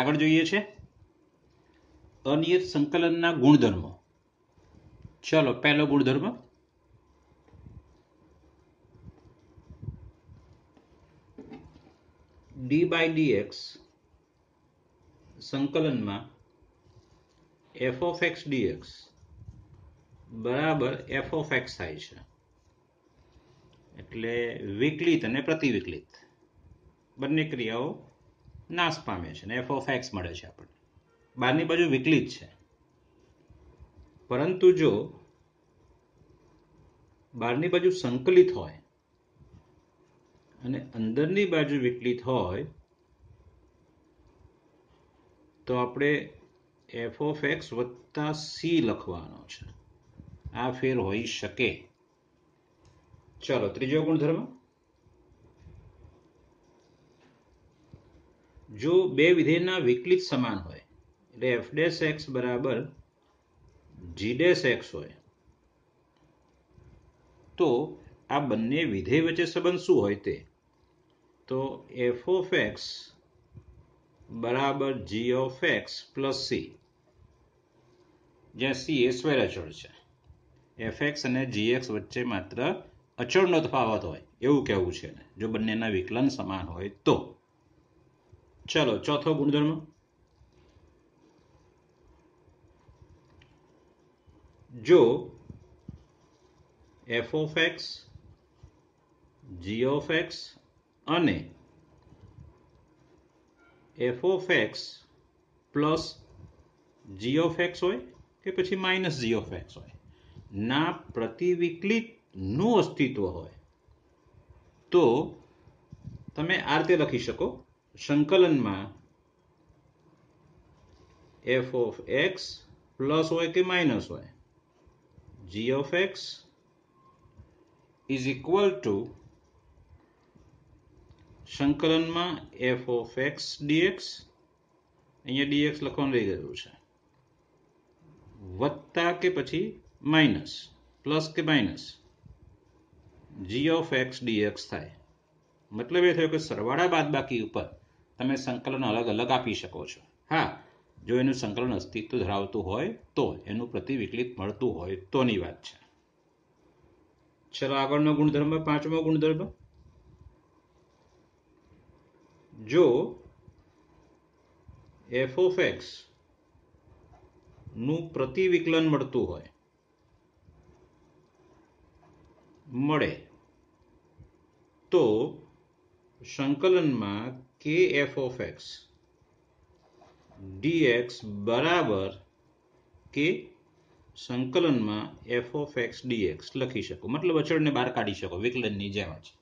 આગળ જોઈએ છે અનિયત સંકલનના ગુણધર્મો ચલો પહેલો ગુણધર્મ ડી બાય ડી એક્સ સંકલનમાં એફ ઓફ એક્સ ડીએક્સ બરાબર એફ ઓફ એક્સ થાય છે એટલે વિકલિત અને પ્રતિવિકલિત બંને ક્રિયાઓ નાશ પામે છે ને એફ ઓફ એક્સ મળે છે આપણને બહારની બાજુ વિકલિત છે પરંતુ જો બહારની બાજુ સંકલિત હોય અને અંદરની બાજુ વિકલિત હોય તો આપણે એફ ઓફ એક્સ વત્તા સી લખવાનો છે આ ફેર હોઈ શકે ચલો ત્રીજો ગુણધર્મ જો બે વિધેયના વિકલિત સમાન હોય એટલે એફ ડેશ એક્સ બરાબર જી ડેશ એક્સ હોય તો આ બંને વિધેય વચ્ચે સંબંધ શું હોય તે તો એફ ઓફ એક્સ બરાબર g of x plus c જ્યાં સી એ સ્વેર અચળ છે એફ એક્સ અને જી એક્સ વચ્ચે માત્ર અચળનો તફાવત હોય એવું કહેવું છે જો બંનેના વિકલન સમાન હોય તો ચલો ચોથો ગુણધર્મ જો f(x) g(x) અને f(x) + g(x) હોય કે પછી -g(x) હોય ના પ્રતિવિકલિત નું અસ્તિત્વ હોય તો તમે r તે રાખી શકો संकलन में f(x) + y के -y g(x) = संकलन में f(x) dx અહીંયા dx લખવાનું રહી ગયું છે + કે પછી -+ કે - g(x) dx થાય મતલબ એ થયું કે સરવાળા બાદ બાકી ઉપર તમે સંકલન અલગ અલગ આપી શકો છો હા જો એનું સંકલન અસ્તિત્વ ધરાવતું હોય તો એનું પ્રતિવિકલિત મળતું હોય તોની વાત છે ચલો આગળનો ગુણધર્મ પાંચમો ગુણધર્મ જો એફોફેક્સ ઓફ એક્સ નું પ્રતિવિકલન મળતું હોય મળે તો સંકલનમાં kf of x dx બરાબર કે સંકલનમાં એફ ઓફ એક્સ ડીએક્સ લખી શકો મતલબ અચળને બહાર કાઢી શકો વિકલનની જેમ જ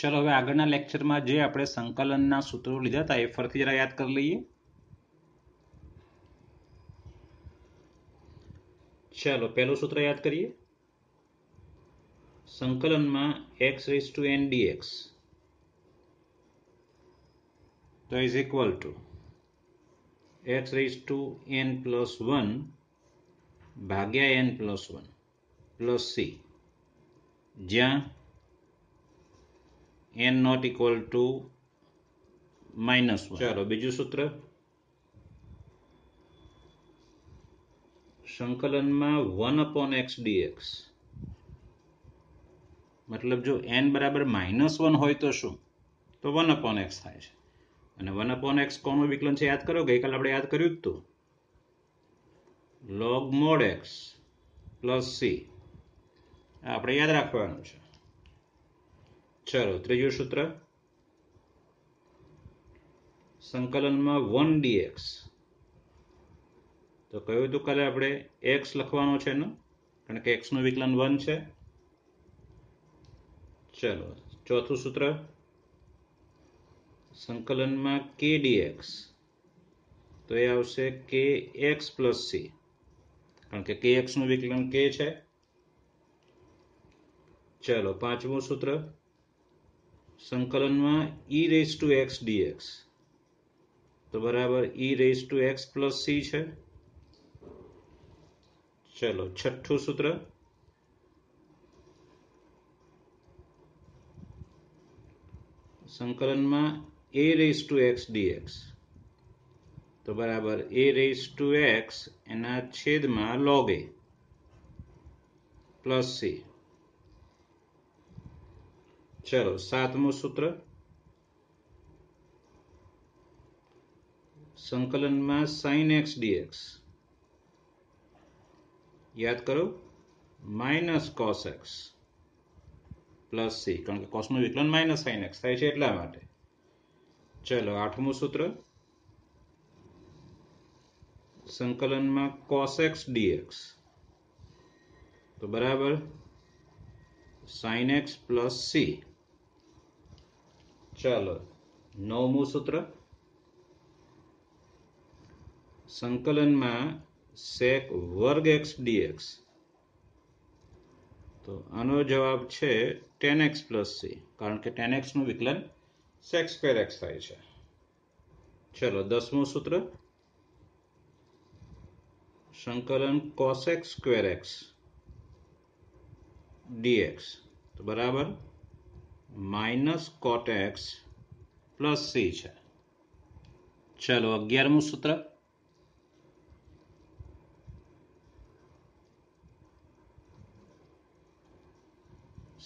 ચલો હવે આગળના લેક્ચરમાં જે આપણે સંકલનના સૂત્રો લીધા હતા એ ફરીથી જરા યાદ કરી લઈએ ચાલો પહેલું સૂત્ર યાદ કરીએ સંકલનમાં x raise two n dx તો is equal to x raised to n plus one ભાગ્યા n plus one plus c જ્યાં n not equal to minus one ચાલો બીજું સૂત્ર સંકલનમાં વન અપોન એક્સ ડીએક્સ મતલબ જો એન બરાબર માઇનસ વન હોય તો શું તો વન અપોન એક્સ થાય છે અને વન અપોન એક્સ કોનું વિકલન છે યાદ કરો ગઈકાલે આપણે યાદ કર્યું જ હતું log mod x plus c આપણે યાદ રાખવાનું છે ચલો ત્રીજું સૂત્ર સંકલનમાં વન ડીએક્સ તો કહ્યું હતું કાલે આપણે એક્સ લખવાનો છે એનું કારણ કે એક્સનું વિકલન વન છે ચલો ચોથું સૂત્ર સંકલનમાં કે ડીએક્સ તો એ આવશે કે એક્સ પ્લસ સી કારણ કે કે એક્સ નું વિકલન કે છે ચાલો પાંચમું સૂત્ર સંકલનમાં e raise two x dx તો બરાબર e raise two x plus c છે ચલો છઠ્ઠું સૂત્ર સંકલનમાં a raise two x dx તો બરાબર એ રેસ ટુ એક્સ એના છેદમાં લોગ એ પ્લસ સી ચલો સાતમું સૂત્ર સંકલનમાં સાઇન એક્સ ડીએક્સ યાદ કરો minus cos x plus c કારણ કે કોસનું વિકલન માઇનસ સાઇન એક્સ થાય છે એટલા માટે ચલો આઠમું સૂત્ર સંકલનમાં કોસેક્સ ડીએક્સ તો બરાબર સાઇન એક્સ પ્લસ સી ચાલો નવમું સૂત્ર સંકલનમાં સેક વર્ગ એક્સ ડીએક્સ તો આનો જવાબ છે ટેન એક્સ પ્લસ સી કારણ કે ટેન એક્સનું વિકલન सेक्स स्क्वेर एक्स थाई चलो दसमो सूत्र संकलन कॉस स्क्वेर एक्स डीएक्स तो बराबर minus cot x plus c छे चलो अग्यारमो सूत्र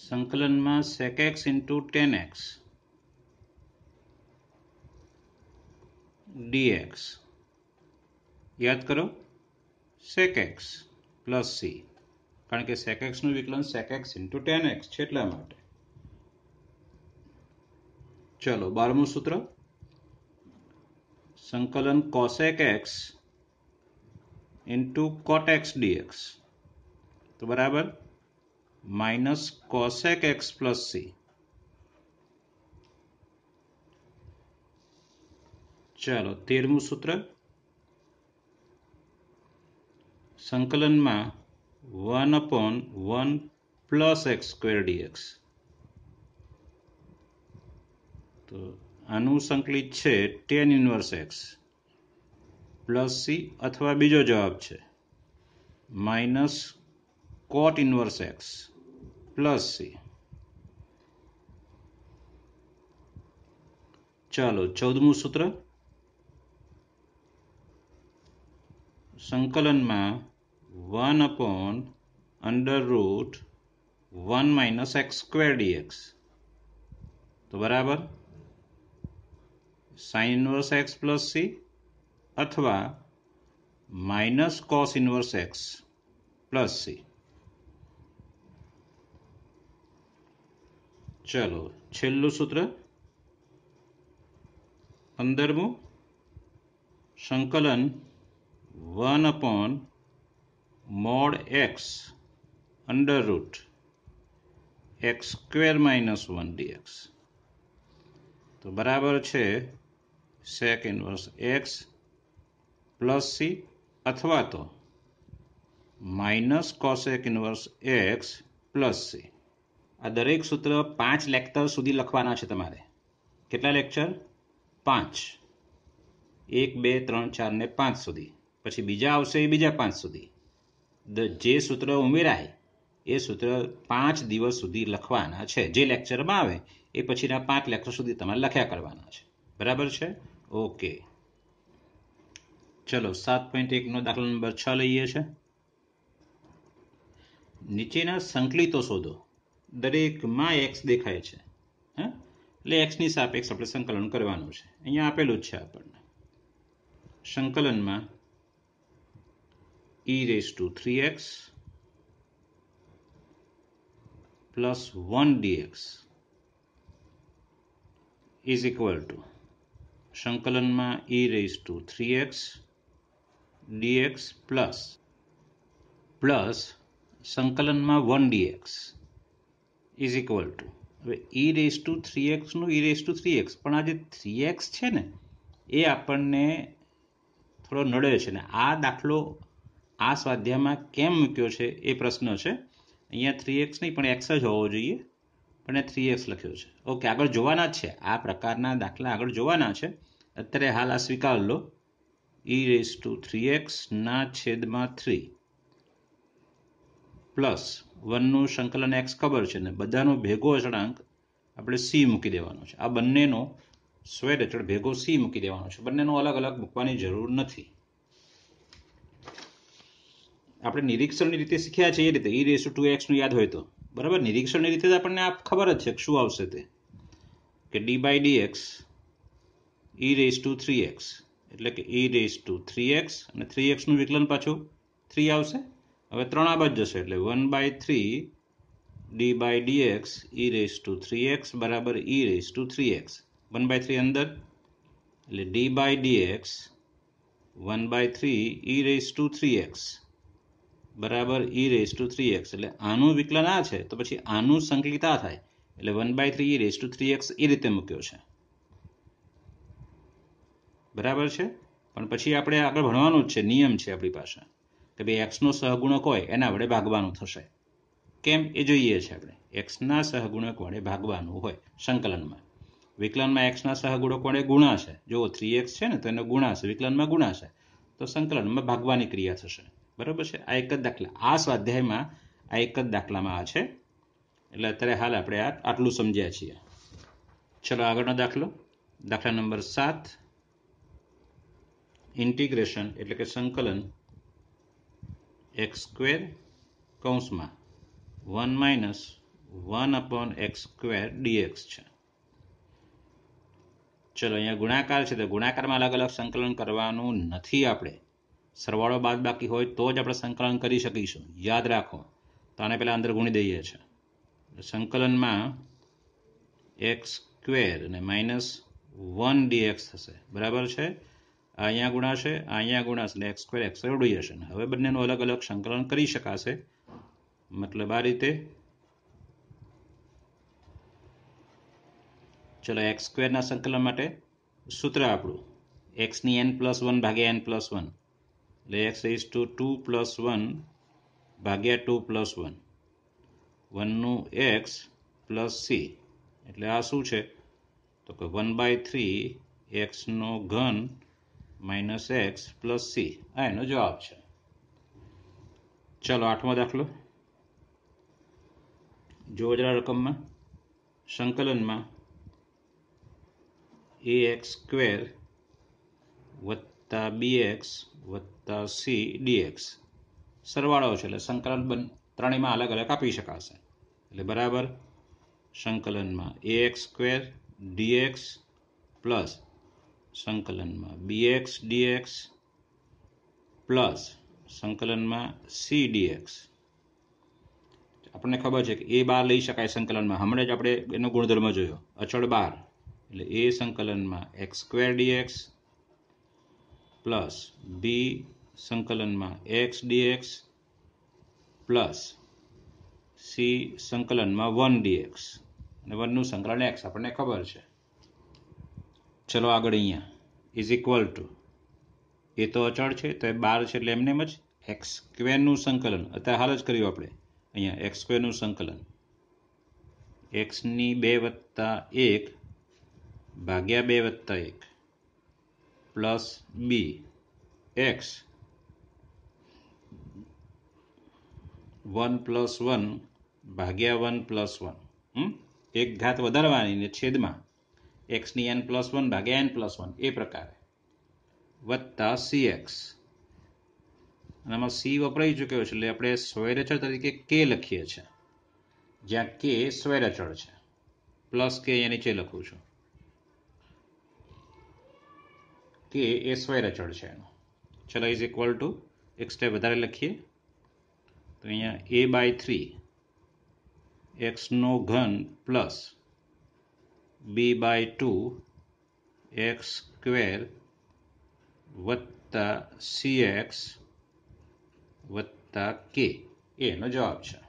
संकलन में sec x into tan x dx યાદ કરો સેક એક્સ પ્લસ સી કારણ કે સેક એક્સનું વિકલન sec x into tan x છે એટલા માટે ચલો બારમું સૂત્ર સંકલન cosec x into cot x dx તો બરાબર minus cosec x plus c ચાલો તેરમું સૂત્ર સંકલનમાં one upon one plus x square dx તો આનું સંકલિત છે tan inverse x plus c અથવા બીજો જવાબ છે minus cot inverse x plus c ચાલો ચૌદમું સૂત્ર संकलन में one upon under root one minus x square dx तो बराबर sine inverse x plus c अथवा minus cos inverse x plus c चलो छेलू सूत्र पंदरमू संकलन one upon mod x under root x square minus one dx તો બરાબર છે sec inverse x plus c અથવા તો minus cosec inverse x plus c આ દરેક સૂત્ર પાંચ લેક્ચર સુધી લખવાના છે તમારે કેટલા લેક્ચર પાંચ એક બે ત્રણ ચાર ને પાંચ સુધી પછી બીજા આવશે એ બીજા પાંચ સુધી જે સૂત્ર ઉમેરાય એ સૂત્ર પાંચ દિવસ સુધી લખવાના છે જે લેક્ચરમાં આવે એ પછીના પાંચ લેક્ચર સુધી તમારે લખ્યા કરવાના છે બરાબર છે ઓકે ચલો સાત પોઈન્ટ એકનો દાખલો નંબર છ લઈએ છે નીચેના સંકલિતો શોધો દરેકમાં એક્સ દેખાય છે હા એટલે એક્સની સાપેક્ષ આપણે સંકલન કરવાનું છે અહીંયા આપેલું જ છે આપણને સંકલનમાં e raised to 3x plus 1 dx is equal to સંકલનમાં e raised to 3x dx plus plus સંકલનમાં 1 dx ઇઝ ઇક્વલ ટુ હવે e રેસ ટુ થ્રી એક્સનું e raise to three x પણ આ જે થ્રી એક્સ છે ને એ આપણને થોડો નડે છે ને આ દાખલો આ સ્વાધ્યાયમાં કેમ મૂક્યો છે એ પ્રશ્ન છે અહીંયા થ્રી એક્સ નહીં પણ એક્સ જ હોવો જોઈએ પણ એ થ્રી એક્સ લખ્યો છે ઓકે આગળ જોવાના છે આ પ્રકારના દાખલા આગળ જોવાના છે અત્યારે હાલ આ સ્વીકાર લો ઈ રેસ ટુ થ્રી એક્સના છેદમાં થ્રી પ્લસ વનનું સંકલન એક્સ ખબર છે ને બધાનો ભેગો અચળાંક આપણે સી મૂકી દેવાનો છે આ બંનેનો સ્વેડ અચળ ભેગો સી મૂકી દેવાનો છે બંનેનો અલગ અલગ મૂકવાની જરૂર નથી આપણે નિરીક્ષણની રીતે શીખ્યા છે એ રીતે ઈ રેસ ટુ એક્સનું યાદ હોય તો બરાબર નિરીક્ષણની રીતે જ આપણને આ ખબર જ છે કે શું આવશે તે કે d by d x e raise to three x એટલે કે e raise to three x અને થ્રી એક્સનું વિકલન પાછું થ્રી આવશે હવે ત્રણ આ બાજુ જશે એટલે one by three d by d x e raise to three x બરાબર e raise to three x one by three અંદર એટલે d by d x one by three e raise to three x બરાબર e raise to three x એટલે આનું વિકલન આ છે તો પછી આનું સંકલિત આ થાય એટલે one by three e raise to three x એ રીતે મૂક્યો છે બરાબર છે પણ પછી આપણે આગળ ભણવાનું જ છે નિયમ છે આપણી પાસે કે ભાઈ એક્સનો સહગુણક હોય એના વડે ભાગવાનું થશે કેમ એ જોઈએ છે આપણે એક્સના સહગુણક વડે ભાગવાનું હોય સંકલનમાં વિકલનમાં એક્સના સહગુણક વડે છે જો થ્રી એક્સ છે ને તો એનો ગુણાશે વિકલનમાં ગુણાશે તો સંકલનમાં ભાગવાની ક્રિયા થશે બરાબર છે આ એક જ દાખલા આ સ્વાધ્યાયમાં આ એક જ દાખલામાં આ છે એટલે અત્યારે હાલ આપણે આ આટલું સમજ્યા છીએ ચલો આગળનો દાખલો દાખલા નંબર સાત ઇન્ટિગ્રેશન એટલે કે સંકલન એક્સ સ્ક્વેર કૌંસમાં one minus one upon x square dx છે ચલો અહીંયા ગુણાકાર છે તો ગુણાકારમાં અલગ અલગ સંકલન કરવાનું નથી આપણે સરવાળો બાદ બાકી હોય તો જ આપણે સંકલન કરી શકીશું યાદ રાખો તો આને પહેલાં અંદર ગુણી દઈએ છીએ સંકલનમાં એક્સ સ્ક્વેર અને માઇનસ વન ડીએક્સ થશે બરાબર છે અહીંયા ગુણાશે અહીંયા ગુણાશે એટલે એક્સ સ્ક્વેર એક્સ ઉડી જશે હવે બંનેનું અલગ અલગ સંકલન કરી શકાશે મતલબ આ રીતે ચલો એક્સ સ્ક્વેરના સંકલન માટે સૂત્ર આપણું એક્સની એન પ્લસ વન ભાગ્યા એન પ્લસ વન એટલે x is to two plus one ભાગ્યા ટુ પ્લસ વન વનનું એક્સ પ્લસ સી એટલે આ શું છે તો કે વન બાય થ્રી એક્સનો ઘન માઇનસ એક્સ પ્લસ સી આ એનો જવાબ છે ચલો આઠમો દાખલો જોજરા રકમમાં સંકલનમાં એ એક્સ સ્ક્વેર વત્તા બી એક્સ વત્તા સી ડી એક્સ સરવાળો છે એટલે સંકલન બન ત્રણેયમાં અલગ અલગ આપી શકાશે એટલે બરાબર સંકલનમાં a x square dx plus સંકલનમાં બીએક્સ ડીએક્સ પ્લસ સંકલનમાં સી ડીએક્સ આપણને ખબર છે કે એ બાર લઈ શકાય સંકલનમાં હમણાં જ આપણે એનો ગુણધર્મ જોયો અચળ બાર એટલે એ સંકલનમાં x square dx plus b સંકલનમાં એક્સ ડીએક્સ પ્લસ સી સંકલનમાં વન ડીએક્સ અને વનનું સંકલન એક્સ આપણને ખબર છે ચલો આગળ અહીંયા ઇઝ ઇક્વલ ટુ એ તો અચળ છે તો એ બાર છે એટલે એમને જ એક્સ સ્ક્વેરનું સંકલન અત્યારે હાલ જ કર્યું આપણે અહીંયા એક્સ સ્ક્વેરનું સંકલન એક્સની બે વત્તા એક ભાગ્યા બે વત્તા એક plus b x one plus one ભાગ્યા વન પ્લસ વન એક ઘાત વધારવાની ને છેદમાં એક્સની એન પ્લસ વન ભાગ્યા એન પ્લસ વન એ પ્રકારે વત્તા સી એક્સ અને આમાં સી વપરાઈ ચૂક્યો છે એટલે આપણે સ્વયરચળ તરીકે કે લખીએ છીએ જ્યાં કે સ્વયરચળ છે પ્લસ કે અહીંયા નીચે લખું છું કે એ વાય રચડ છે એનો ચલો ઇઝ ઇક્વલ ટુ એક સ્ટેપ વધારે લખીએ તો અહીંયા એ બાય થ્રી એક્સનો ઘન plus b by two x square વત્તા સી એક્સ વત્તા કે એનો જવાબ છે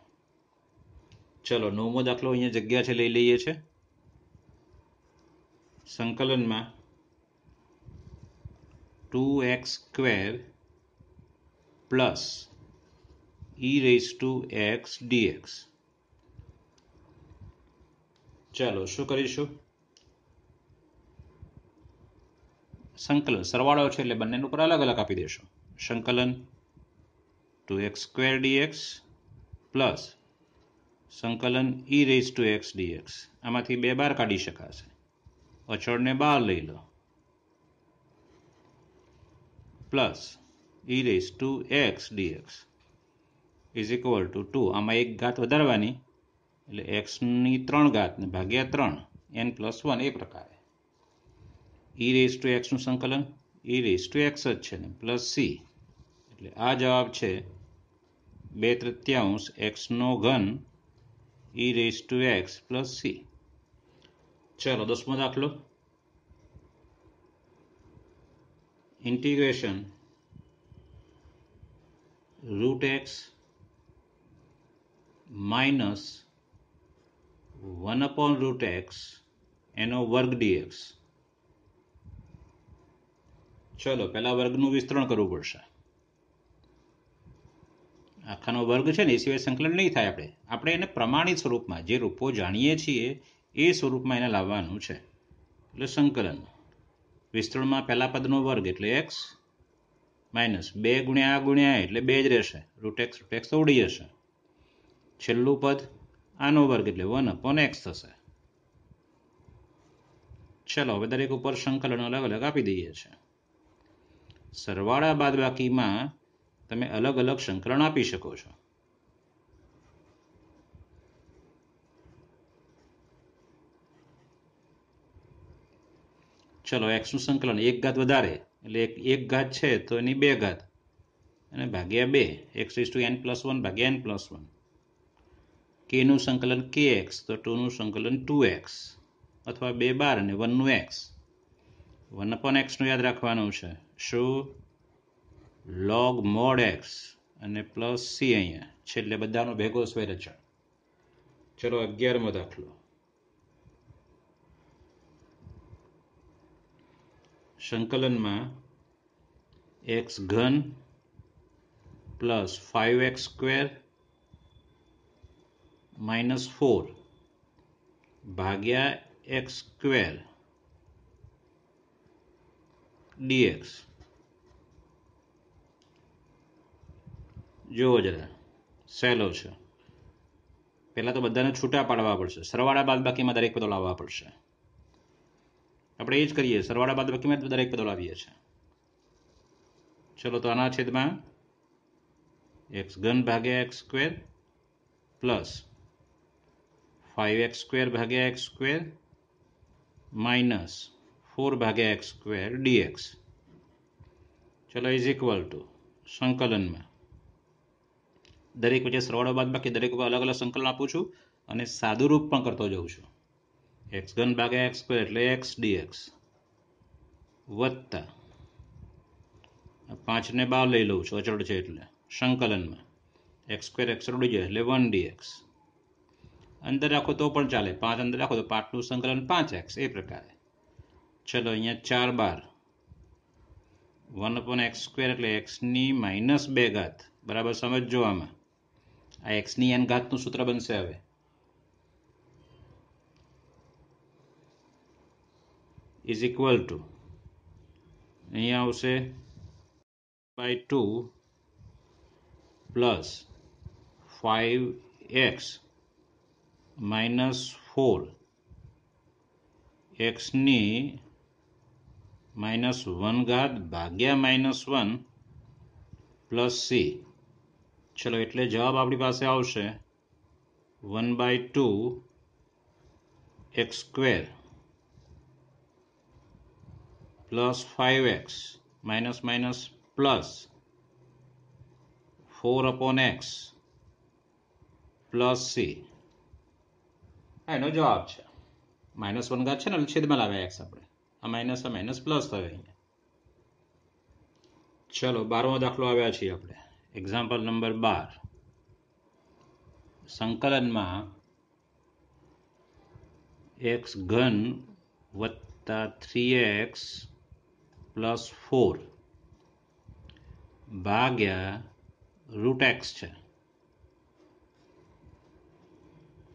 ચલો નવમો દાખલો અહીંયા જગ્યા છે લઈ લઈએ છે સંકલનમાં two x square plus e raise two x dx ચાલો શું કરીશું સંકલન સરવાળો છે એટલે બંનેનું ઉપર અલગ અલગ આપી દેશો સંકલન two x square dx plus સંકલન e raise two x dx આમાંથી બે બાર કાઢી શકાશે અચળને બહાર લઈ લો plus e raise two x dx is equal to two આમાં એક ઘાત વધારવાની એટલે એક્સની ત્રણ ઘાતને ભાગ્યા ત્રણ એન પ્લસ વન એ પ્રકારે ઈ રેસ ટુ એક્સનું સંકલન ઈ રેસ ટુ એક્સ જ છે ને પ્લસ સી એટલે આ જવાબ છે બે તૃત્યાંશ એક્સનો ઘન e raise two x plus c ચલો દસમો દાખલો integration root x minus one upon root x એનો વર્ગ ડીએક્સ ચલો પહેલાં વર્ગનું વિસ્તરણ કરવું પડશે આખાનો વર્ગ છે ને એ સિવાય સંકલન નહીં થાય આપણે આપણે એને પ્રમાણિત સ્વરૂપમાં જે રૂપો જાણીએ છીએ એ સ્વરૂપમાં એને લાવવાનું છે એટલે સંકલન વિસ્તરણમાં પહેલા પદનો વર્ગ એટલે એક્સ માઇનસ બે ગુણ્યા આ ગુણ્યા એટલે બે જ રહેશે રૂટ એક્સ રૂટ એક્સ ઉડી જશે છેલ્લું પદ આનો વર્ગ એટલે વન અપોન એક્સ થશે ચલો હવે દરેક ઉપર સંકલન અલગ અલગ આપી દઈએ છે સરવાળા બાદબાકીમાં તમે અલગ અલગ સંકલન આપી શકો છો ચલો એક્સનું સંકલન એક ઘાત વધારે એટલે એક એક ઘાત છે તો એની બે ઘાત અને ભાગ્યા બે x is to n plus one ભાગ્યા એન પ્લસ વન કેનું સંકલન કે એક્સ તો ટુનું સંકલન ટુ એક્સ અથવા બે બાર અને વનનું એક્સ વન અપોન એક્સનું યાદ રાખવાનું છે શું લોગ મોડ એક્સ અને પ્લસ સી અહીંયા છેલ્લે બધાનો ભેગો સ્વૈરચણ ચલો અગિયારમો દાખલો સંકલનમાં એક્સ ઘન plus five x square minus four ભાગ્યા એક્સ સ્ક્વેર ડીએક્સ જુઓ જરા સહેલો છે પહેલાં તો બધાને છૂટા પાડવા પડશે સરવાળા બાદબાકીમાં દરેક પદો લાવવા પડશે આપણે એ જ કરીએ સરવાળા બાદ બાકીમાં દરેક પદ લાવીએ છીએ ચલો તો આના છેદમાં એક્સ ઘન ભાગ્યા x square plus five x square ભાગ્યા એક્સ સ્ક્વેર માઇનસ ફોર ભાગ્યા એક્સ સ્ક્વેર ડીએક્સ ચલો ઇઝ ઇક્વલ ટુ સંકલનમાં દરેક વચ્ચે સરવાળો બાદ બાકી દરેક અલગ અલગ સંકલન આપું છું અને સાદું રૂપ પણ કરતો જાઉં છું એક્સ ઘન ભાગ્યા એક્સ સ્ક્વેર એટલે એક્સ ડીએક્સ વત્તા પાંચને બાર લઈ લઉં છું અચળ છે એટલે સંકલનમાં એક્સ સ્ક્વેર એક્સ ઉડી જાય એટલે વન ડીએક્સ અંદર રાખો તો પણ ચાલે પાંચ અંદર રાખો તો પાંચનું સંકલન પાંચ એક્સ એ પ્રકારે ચલો અહીંયા ચાર બાર વન અપોન એક્સ સ્ક્વેર એટલે એક્સની માઇનસ બે ઘાત બરાબર સમજજો આમાં આ એક્સની એન ઘાતનું સૂત્ર બનશે હવે ઇઝ ઇક્વલ ટુ અહીંયા આવશે by two plus five x minus four એક્સની માઇનસ વન ઘાત ભાગ્યા માઇનસ વન પ્લસ સી ચલો એટલે જવાબ આપણી પાસે આવશે one by two x square plus five x minus minus plus four upon x plus C એનો જવાબ છે માઇનસ વન ઘાત છે ને છેદમાં લાવ્યા એક્સ આપણે આ માઇનસ આ માઇનસ પ્લસ થયો અહીંયા ચલો બારમો દાખલો આવ્યા છીએ આપણે એક્ઝામ્પલ નંબર બાર સંકલનમાં એક્સ ઘન વત્તા થ્રી એક્સ પ્લસ ફોર ભાગ્યા રૂટ એક્સ છે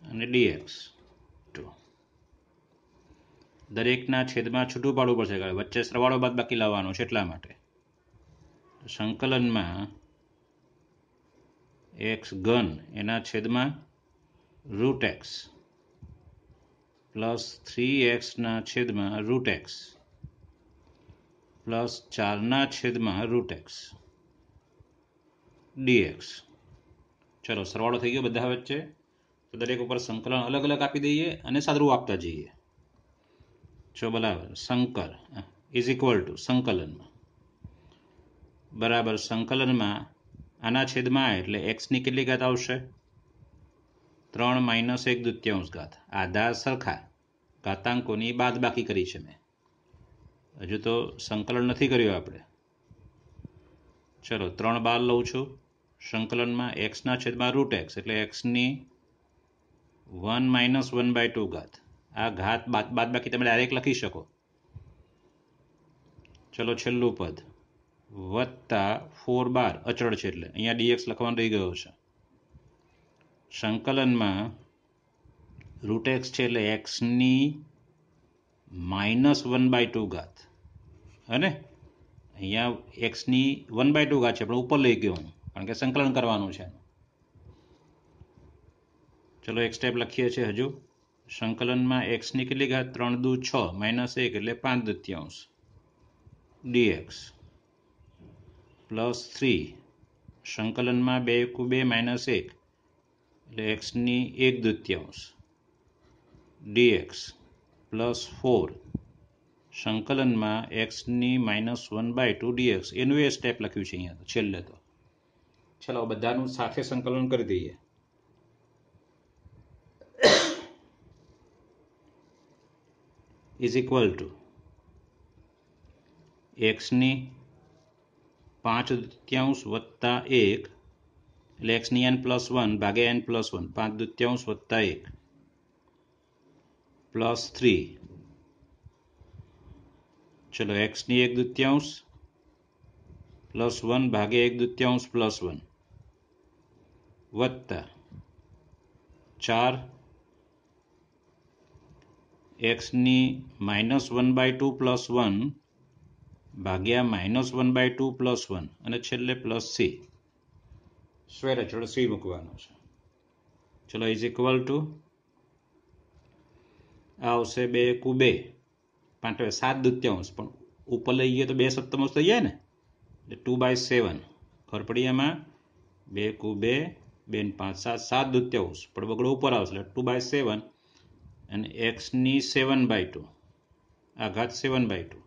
અને ડીએક્સ ટુ દરેકના છેદમાં છૂટું પાડવું પડશે વચ્ચે સરવાળો બાદ બાકી લાવવાનો છે એટલા માટે સંકલનમાં એક્સ ઘન એના છેદમાં રૂટ એક્સ પ્લસ થ્રી એક્સના છેદમાં રૂટ એક્સ પ્લસ ચારના છેદમાં રૂટ એક્સ ડીએક્સ ચલો સરવાળો થઈ ગયો બધા વચ્ચે તો દરેક ઉપર સંકલન અલગ અલગ આપી દઈએ અને સાદરું આપતા જઈએ જો બરાબર સંકર ઇઝ ઇક્વલ ટુ સંકલનમાં બરાબર સંકલનમાં આના છેદમાં એટલે એક્સની કેટલી ઘાત આવશે ત્રણ માઇનસ એક દૂત્યાંશ ઘાત આધાર સરખા ઘાતાંકોની બાદબાકી કરી છે મેં હજુ તો સંકલન નથી કર્યું આપણે ચલો ત્રણ બાર લઉં છું સંકલનમાં એક્સના છેદમાં રૂટ એક્સ એટલે એક્સની one minus one by two ઘાત આ ઘાત બાદ બાદ બાકી તમે ડાયરેક્ટ લખી શકો ચલો છેલ્લું પદ વત્તા ફોર બાર અચળ છે એટલે અહીંયા ડીએક્સ લખવાનો રહી ગયો છે સંકલનમાં રૂટ એક્સ છે એટલે એક્સની માઇનસ વન બાય ટુ ઘાત અને અહીંયા એક્સની વન બાય ટુ ઘાત છે આપણે ઉપર લઈ ગયો હું કારણ કે સંકલન કરવાનું છે ચલો એક સ્ટેપ લખીએ છીએ હજુ સંકલનમાં એક્સની કેટલી ઘાત ત્રણ દુ છ માઇનસ એક એટલે પાંચ દત્યાંશ ડીએક્સ પ્લસ થ્રી સંકલનમાં બે એકુ બે માઇનસ એક એટલે એક્સની એક દૃત્યાંશ ડીએક્સ પ્લસ ફોર સંકલનમાં એક્સની minus one by two dx એનું એ સ્ટેપ લખ્યું છે અહીંયા છેલ્લે તો ચલો બધાનું સાથે સંકલન કરી દઈએ ઇઝ ઇક્વલ ટુ એક્સની પાંચ દૃત્યાંશ વત્તા એક એટલે એક્સની એન પ્લસ વન ભાગે એન પ્લસ વન પાંચ દૃત્યાંશ વત્તા એક પ્લસ થ્રી ચલો એક્સની એક દૃત્યાંશ પ્લસ વન ભાગે એક દૃત્યાંશ પ્લસ વન વત્તા ચાર એક્સની minus one by two plus one ભાગ્યા minus one by two plus one અને છેલ્લે પ્લસ સી સ્વેર છોડે સી મૂકવાનો છે ચલો ઇઝ ઇક્વલ ટુ આવશે બે એકુ બે પાંચ સાત દૂત્યાંશ પણ ઉપર લઈ ગયો તો બે સપ્તમાંશ થઈ જાય ને એટલે ટુ બાય સેવન ખબર બે કુ બે બે પાંચ સાત સાત દ્વિત્યાંશ પણ બગડો ઉપર આવશે એટલે ટુ બાય સેવન અને એક્સની સેવન બાય ટુ આ ઘાત સેવન બાય ટુ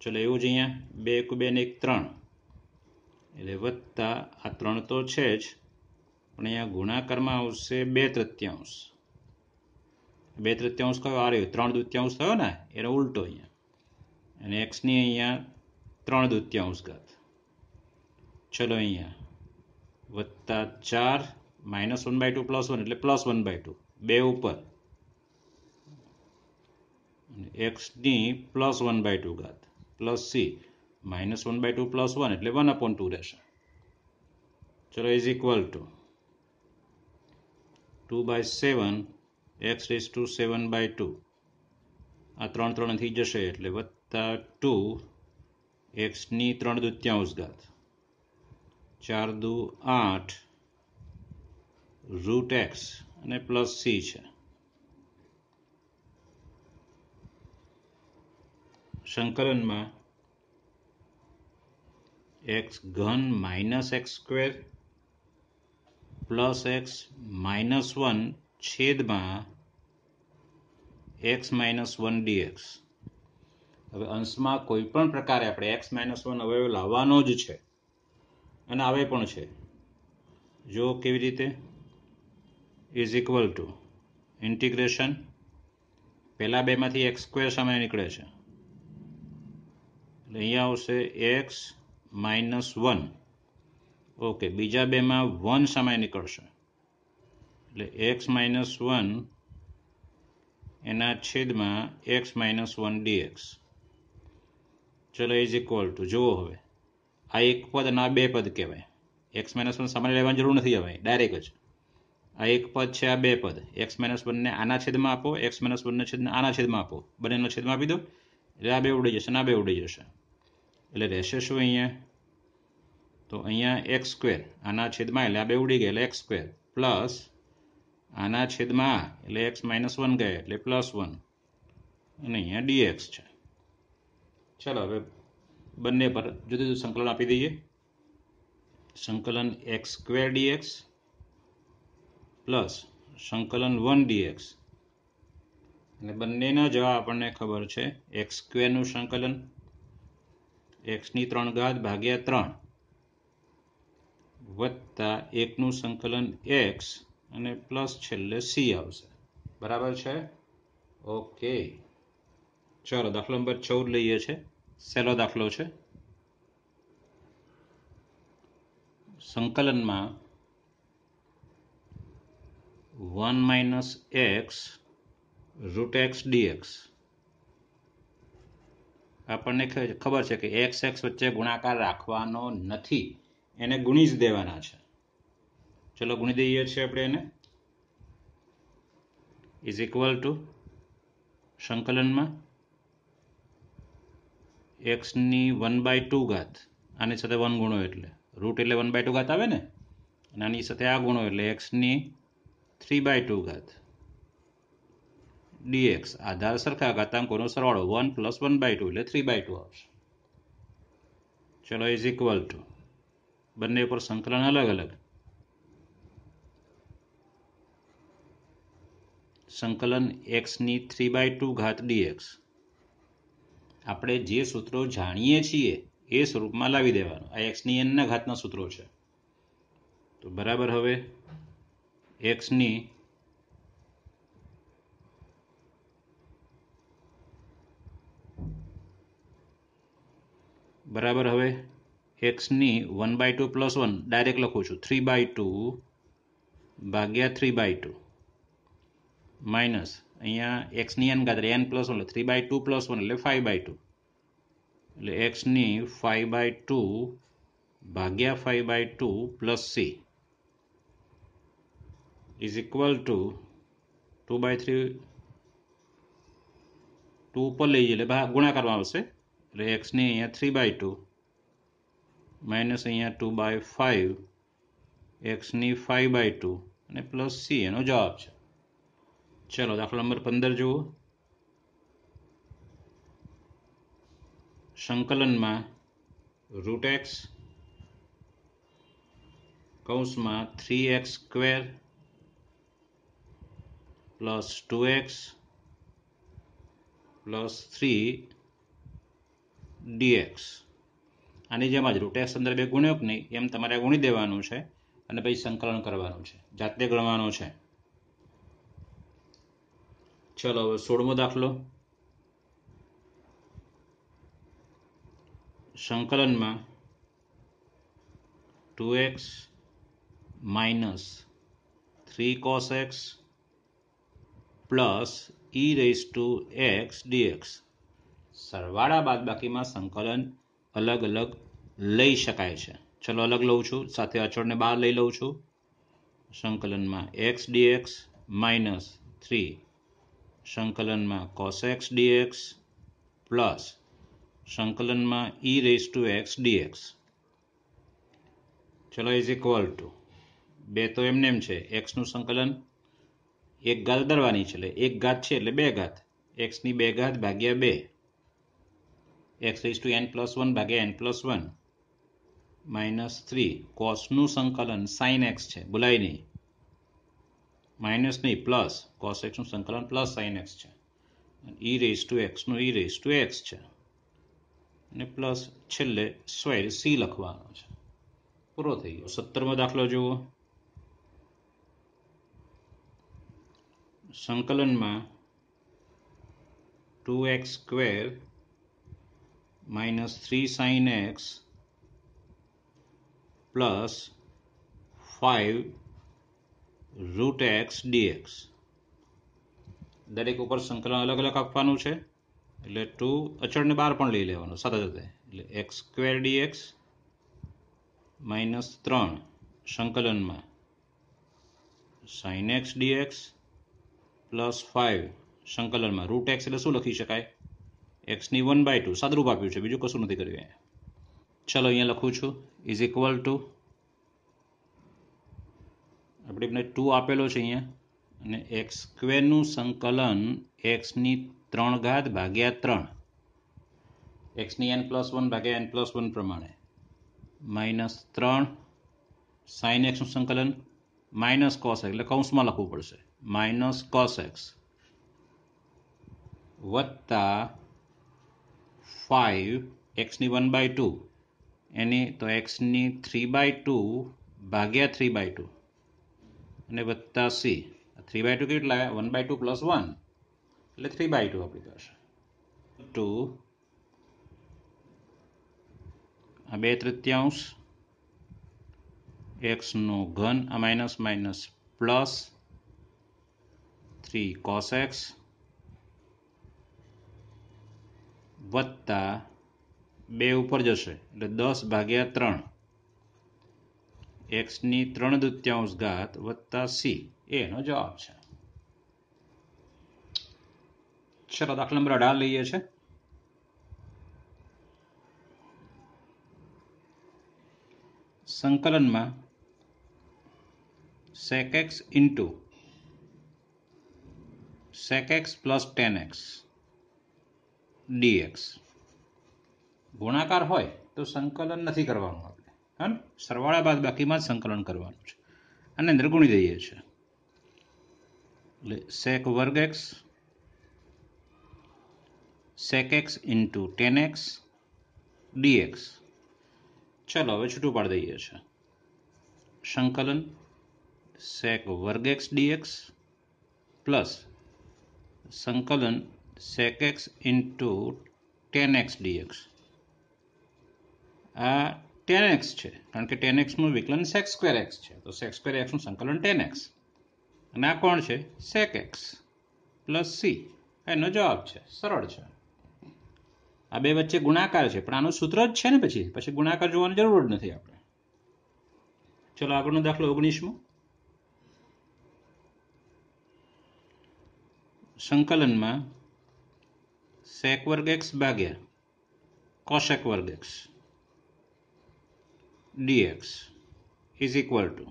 ચલો એવું જ અહીંયા બે કુ બે ને એક ત્રણ એટલે વત્તા આ ત્રણ તો છે જ પણ અહીંયા ગુણાકારમાં આવશે બે તૃત્યાંશ બે તૃત્યાંશ કયો આ રહ્યું ત્રણ દૃત્યાંશ થયો ને એનો ઉલટો અહીંયા અને એક્સની અહીંયા ત્રણ દૃત્યાંશ ઘાત ચલો અહીંયા વત્તા ચાર minus one by two plus one એટલે પ્લસ વન બાય ટુ બે ઉપર એક્સની પ્લસ વન બાય ટુ ઘાત plus c minus one by two plus one એટલે વન અપોન ટુ રહેશે ચલો is equal to two by seven x raise to seven by two આ ત્રણ ત્રણથી જશે એટલે વત્તા ટુ એક્સની ત્રણ દુ ત્યાંશ ચાર દુ આઠ રૂટ એક્સ અને પ્લસ સી છે સંકલનમાં એક્સ ઘન minus x square plus x minus one છેદમાં એક્સ માઇનસ વન ડીએક્સ હવે અંશમાં કોઈ પણ પ્રકારે આપણે એક્સ માઇનસ વન અવયવ લાવવાનો જ છે અને આવે પણ છે જો કેવી રીતે ઇઝ ઇક્વલ ટુ ઇન્ટિગ્રેશન પહેલાં બેમાંથી એક્સ સ્ક્વેર સમય નીકળે છે એટલે અહીંયા આવશે એક્સ માઇનસ વન ઓકે બીજા બેમાં વન સમય નીકળશે એટલે એક્સ માઇનસ વન એના છેદમાં એક્સ માઇનસ વન ડીએક્સ ચલો ઇઝ ઇક્વલ ટુ જુઓ હવે આ એક પદ અને આ બે પદ કહેવાય એક્સ માઇનસ વન સામાન્ય લેવાની જરૂર નથી હવે ડાયરેક્ટ જ આ એક પદ છે આ બે પદ એક્સ માઇનસ વનને આના છેદમાં આપો એક્સ માઇનસ વનને છેદને આના છેદમાં આપો બંનેનો છેદમાં આપી દો એટલે આ બે ઉડી જશે અને આ બે ઉડી જશે એટલે રહેશે શું અહીંયા તો અહીંયા એક્સ સ્ક્વેર આના છેદમાં એટલે આ બે ઉડી ગયા એટલે એક્સ સ્ક્વેર પ્લસ આના છેદમાં એટલે એક્સ માઇનસ વન ગયા એટલે પ્લસ વન અને અહીંયા ડીએક્સ છે ચાલો હવે બંને પર જુદું જુદું સંકલન આપી દઈએ સંકલન એક્સ સ્ક્વેર ડીએક્સ પ્લસ સંકલન વન ડીએક્સ અને બંનેના જવાબ આપણને ખબર છે એક્સ સ્ક્વેરનું સંકલન એક્સની ત્રણ ઘાત ભાગ્યા ત્રણ વત્તા એકનું સંકલન એક્સ અને પ્લસ છેલ્લે સી આવશે બરાબર છે ઓકે ચલો દાખલો નંબર ચૌદ લઈએ છે સહેલો દાખલો છે સંકલનમાં one minus x root x dx આપણને ખબર છે કે એક્સ એક્સ વચ્ચે ગુણાકાર રાખવાનો નથી એને ગુણી જ દેવાના છે ચલો ગુણી દઈએ છીએ આપણે એને ઇઝ ઇક્વલ ટુ સંકલનમાં એક્સની વન બાય ટુ ઘાત આની સાથે વન ગુણો એટલે રૂટ એટલે વન બાય ટુ ઘાત આવે ને અને આની સાથે આ ગુણો એટલે એક્સની થ્રી બાય ટુ ઘાત ડીએક્સ આધાર સરખા ઘાતાંકોનો સરવાળો one plus one by two એટલે થ્રી બાય ટુ આવશે ચલો ઇઝ ઇક્વલ ટુ બંને ઉપર સંકલન અલગ અલગ સંકલન એક્સની થ્રી બાય ટુ ઘાત ડીએક્સ આપણે જે સૂત્રો જાણીએ છીએ એ સ્વરૂપમાં લાવી દેવાનું આ એક્સની એનના ઘાતના સૂત્રો છે તો બરાબર હવે એક્સની બરાબર હવે એક્સની one by two plus one direct લખું છું થ્રી બાય ટુ ભાગ્યા થ્રી બાય ટુ માઇનસ અહીંયા એક્સની એન ઘાત એન પ્લસ વન એટલે three by two plus one એટલે ફાઇવ બાય ટુ એટલે એક્સની ફાઇવ બાય ટુ ભાગ્યા five by two plus C is equal to two by three two ઉપર લઈ જઈએ એટલે ભાગ ગુણાકારમાં આવશે એટલે એક્સની અહીંયા થ્રી બાય ટુ માઇનસ અહીંયા ટુ બાય ફાઇવ એક્સની ફાઇવ બાય ટુ અને પ્લસ સી એનો જવાબ છે ચલો દાખલો નંબર પંદર જુઓ સંકલનમાં રૂટ એક્સ કૌંસમાં three x square plus two x plus three dx આની જેમ જ રૂટ એક્સ અંદર બે ગુણ્યો કે નહીં એમ તમારે ગુણી દેવાનું છે અને પછી સંકલન કરવાનું છે જાતે ગણવાનું છે ચલો હવે સોળમો દાખલો સંકલનમાં two x minus three cos x plus e raise two x dx સરવાળા બાદબાકીમાં સંકલન અલગ અલગ લઈ શકાય છે ચલો અલગ લઉં છું સાથે અચળને બહાર લઈ લઉં છું સંકલનમાં એક્સ ડીએક્સ માઇનસ થ્રી સંકલનમાં કોસ કોસેક્સ ડીએક્સ પ્લસ સંકલનમાં e raise two x dx ચલો ઇઝ ઇક્વલ ટુ બે તો એમને એમ છે એક્સનું સંકલન એક ગાત દરવાની છે એટલે એક ઘાત છે એટલે બે ઘાત એક્સની બે ઘાત ભાગ્યા બે x raise two n plus one ભાગ્યા n plus one minus three કોસનું સંકલન સાઇન એક્સ છે ભૂલાય નહીં माइनस ने प्लस cos x નું સંકલન + sin x છે અને e ^ x નું e ^ x છે અને + છેલ્લે स्क्वायर c લખવાનો છે પૂરો થઈ ગયો 17 માં દાખલો જોવો સંકલન માં 2x ^ 2 - 3 sin x + 5 root x dx દરેક ઉપર સંકલન અલગ અલગ આપવાનું છે એટલે ટુ અચળને બહાર પણ લઈ લેવાનું સાથે સાથે એટલે એક્સ સ્ક્વેર ડીએક્સ માઇનસ ત્રણ સંકલનમાં sine x dx plus five સંકલનમાં રૂટ એક્સ એટલે શું લખી શકાય એક્સની વન બાય ટુ સાદરૂપ આપ્યું છે બીજું કશું નથી કર્યું અહીંયા ચલો અહીંયા લખું છું ઇઝ ઇક્વલ ટુ આપણે એમને ટુ આપેલો છે અહીંયા અને એક્સ સ્ક્વેરનું સંકલન એક્સની ત્રણ ઘાત ભાગ્યા ત્રણ એક્સની એન પ્લસ વન ભાગ્યા એન પ્લસ વન પ્રમાણે માઇનસ ત્રણ સાઇન એક્સનું સંકલન માઇનસ કોસ એટલે કૌંસમાં લખવું પડશે માઇનસ કોસ એક્સ વત્તા ફાઇવ એક્સની વન બાય ટુ એની તો એક્સની થ્રી બાય ટુ ભાગ્યા થ્રી બાય ટુ અને વત્તા સી થ્રી બાય ટુ કેટલું લાવ્યા one by two plus one એટલે થ્રી બાય ટુ આપણી પાસે ટુ આ બે તૃતીયાંશ એક્સનો ઘન આ minus minus plus three cos x વત્તા બે ઉપર જશે એટલે દસ ભાગ્યા ત્રણ એક્સની ત્રણ દૃત્યાંશ ઘાત વત્તા સી એનો જવાબ છે ચલો દાખલા નંબર અઢાર લઈએ છે સંકલનમાં sec x into sec x plus tan x dx ગુણાકાર હોય તો સંકલન નથી કરવાનું અને સરવાળા બાદ બાકીમાં જ સંકલન કરવાનું છે અને અંદર ગુણી દઈએ છીએ એટલે સેક વર્ગ x sec x into tan x dx ચલો હવે છૂટું પાડી દઈએ છીએ સંકલન સેક વર્ગ એક્સ ડીએક્સ પ્લસ સંકલન sec x into tan x dx આ ટેન એક્સ છે કારણ કે ટેન એક્સનું વિકલન સેક્સ સ્ક્વેર એક્સ છે તો સેક્સ સ્ક્વેર એક્સનું સંકલન ટેન એક્સ અને આ કોણ છે સેક એક્સ પ્લસ સી એનો જવાબ છે સરળ છે આ બે વચ્ચે ગુણાકાર છે પણ આનું સૂત્ર જ છે ને પછી પછી ગુણાકાર જોવાની જરૂર જ નથી આપણે ચલો આગળનો દાખલો ઓગણીસમો સંકલનમાં સેક વર્ગ એક્સ ભાગ્યા કોશેક વર્ગ x dx is equal to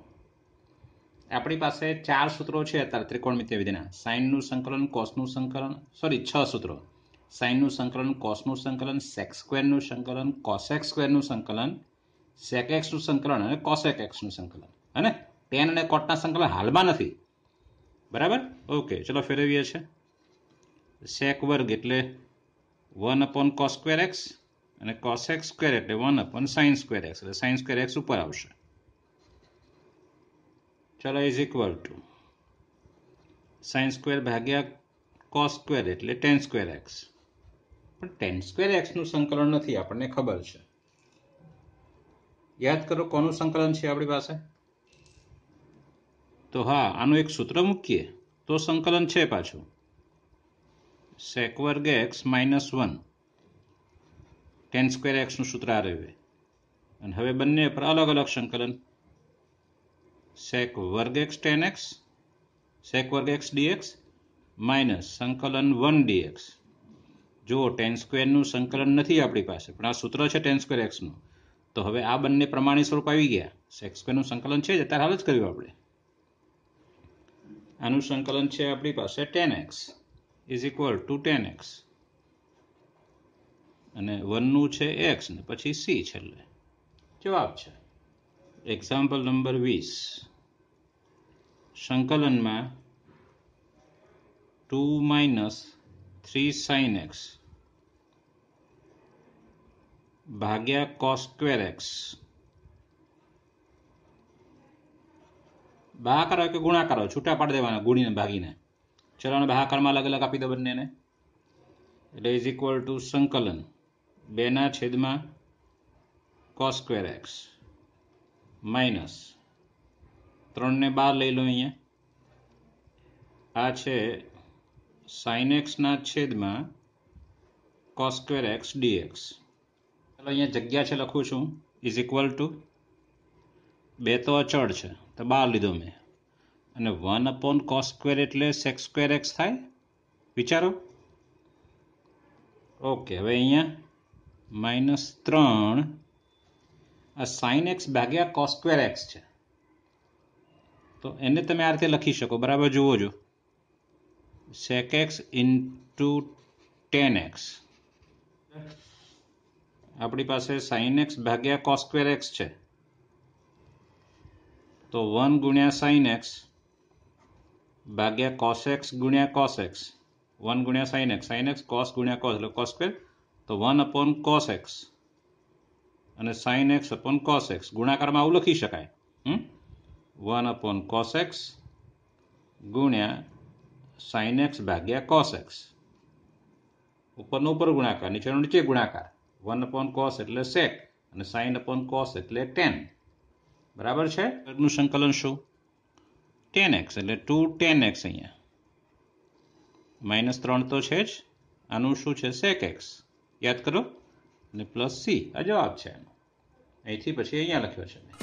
આપણી પાસે ચાર સૂત્રો છે અત્યારે ત્રિકોણમિતિય વિધિના સાઇનનું સંકલન કોસનું સંકલન સોરી છ સૂત્રો સાઇનનું સંકલન કોસનું સંકલન સેક્સ સ્ક્વેરનું સંકલન કોસેક સ્ક્વેરનું સંકલન સેક એક્સનું સંકલન અને કોસેક એક્સનું સંકલન હે ને ટેન અને કોટના સંકલન હાલમાં નથી બરાબર ઓકે ચલો ફેરવીએ છે સેક વર્ગ એટલે one upon cos square x અને કોસ એક્સ સ્ક્વેર એટલે one upon sine square x એટલે સાઇન સ્ક્વેર એક્સ ઉપર આવશે ચલો is equal to sine square ભાગ્યા કોસ સ્ક્વેર એટલે ટેન સ્ક્વેર એક્સ પણ ટેન સ્ક્વેર એક્સનું સંકલન નથી આપણને ખબર છે યાદ કરો કોનું સંકલન છે આપણી પાસે તો હા આનું એક સૂત્ર મૂકીએ તો સંકલન છે પાછું સેક વર્ગ x minus one tan square એક્સનું સૂત્ર આ રહ્યું અને હવે બંને પર અલગ અલગ સંકલન સેક વર્ગ એક્સ ટેન એક્સ સેક વર્ગ એક્સ ડીએક્સ માઇનસ સંકલન વન ડીએક્સ જો ટેન સ્ક્વેરનું સંકલન નથી આપણી પાસે પણ આ સૂત્ર છે ટેન સ્ક્વેર એક્સનું તો હવે આ બંને પ્રમાણે સ્વરૂપ આવી ગયા સેક સ્ક્વેરનું સંકલન છે જ અત્યારે હાલ જ કર્યું આપણે આનું સંકલન છે આપણી પાસે tan x is equal to tan x અને વનનું છે એક્સ ને પછી સી છેલ્લે જવાબ છે એક્ઝામ્પલ નંબર વીસ સંકલનમાં two minus three sine x ભાગ્યા કોસ સ્ક્વેર એક્સ ભાગાકાર કે ગુણાકારો છૂટા પાડી દેવાના ગુણીને ભાગીને ચલો ભાગાકારમાં અલગ અલગ આપી દો બંનેને એટલે ઇઝ ઇક્વલ ટુ સંકલન બેના છેદમાં કોસ સ્ક્વેર એક્સ માઇનસ ત્રણને બાર લઈ લો અહીંયા આ છે સાઇન એક્સના છેદમાં કોસ સ્ક્વેર એક્સ ડીએક્સ ચાલો અહીંયા જગ્યા છે લખું છું ઇઝ ઇક્વલ ટુ બે તો અચળ છે તો બાર લીધો મેં અને વન અપોન કોસ સ્ક્વેર એટલે સેક્સ સ્ક્વેર એક્સ થાય વિચારો ઓકે હવે અહીંયા માઇનસ ત્રણ આ સાઇન એક્સ ભાગ્યા કોસ એક્સ છે તો એને તમે આ રીતે લખી શકો બરાબર જુઓ જો sec x into tan x આપણી પાસે સાઇન એક્સ ભાગ્યા કોસ એક્સ છે તો વન ગુણ્યા સાઇન એક્સ ભાગ્યા કોસ એક્સ ગુણ્યા કોસ એક્સ વન ગુણ્યા sine x sine x cos ગુણ્યા કોસ એટલે કોસ તો વન અપોન કોસ એક્સ અને sine x upon cos x ગુણાકારમાં આવું લખી શકાય વન અપોન કોસ એક્સ ગુણ્યા સાઇન એક્સ ભાગ્યા કોસ એક્સ ઉપરનો ઉપર ગુણાકાર નીચેનો નીચે ગુણાકાર વન અપોન કોસ એટલે સેક અને સાઇન અપોન કોસ એટલે ટેન બરાબર છે નું સંકલન શું ટેન એક્સ એટલે ટુ ટેન એક્સ અહીંયા માઇનસ ત્રણ તો છે જ આનું શું છે સેક એક્સ યાદ કરો અને પ્લસ સી આ જવાબ છે એનો અહીંથી પછી અહીંયા લખ્યો છે મેં